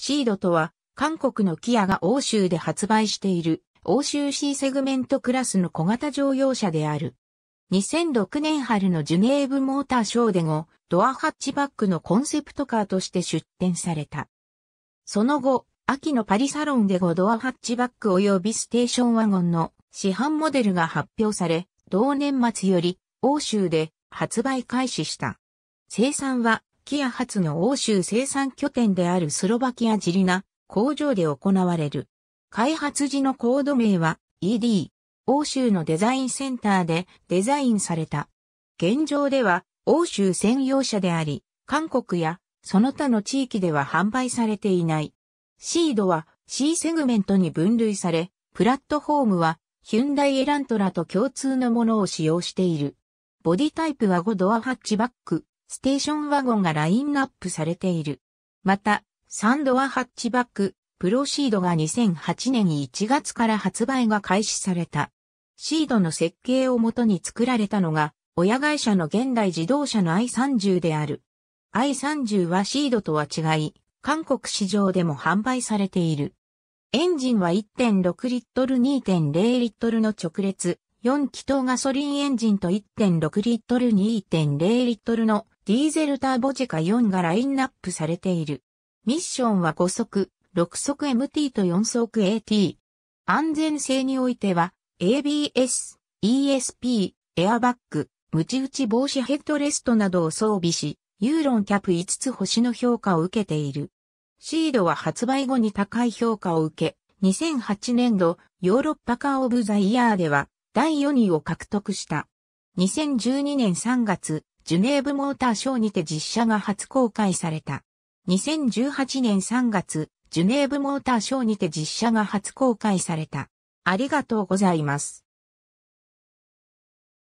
シードとは、韓国のキアが欧州で発売している、欧州 C セグメントクラスの小型乗用車である。2006年春のジュネーブモーターショーで後、ドアハッチバックのコンセプトカーとして出展された。その後、秋のパリサロンで5ドアハッチバック及びステーションワゴンの市販モデルが発表され、同年末より欧州で発売開始した。生産はキア初の欧州生産拠点であるスロバキアジリナ工場で行われる。開発時のコード名は ED。欧州のデザインセンターでデザインされた。現状では欧州専用車であり、韓国やその他の地域では販売されていない。シードは C セグメントに分類され、プラットフォームはヒュンダイエラントラと共通のものを使用している。ボディタイプは5ドアハッチバック、ステーションワゴンがラインナップされている。また、サンドアハッチバック、プロシードが2008年1月から発売が開始された。シードの設計をもとに作られたのが、親会社の現代自動車の i30 である。i30 はシードとは違い、韓国市場でも販売されている。エンジンは1.6リットル2.0リットルの直列、4気筒ガソリンエンジンと1.6リットル2.0リットルのディーゼルターボジェカ4がラインナップされている。ミッションは5速、6速 MT と4速 AT。安全性においては、ABS、ESP、エアバッグ、ムチ打ち防止ヘッドレストなどを装備し、ユーロンキャップ5つ星の評価を受けている。シードは発売後に高い評価を受け、2008年度ヨーロッパカーオブザイヤーでは第4位を獲得した。2012年3月、ジュネーブモーターショーにて実写が初公開された。2018年3月、ジュネーブモーターショーにて実写が初公開された。ありがとうございます。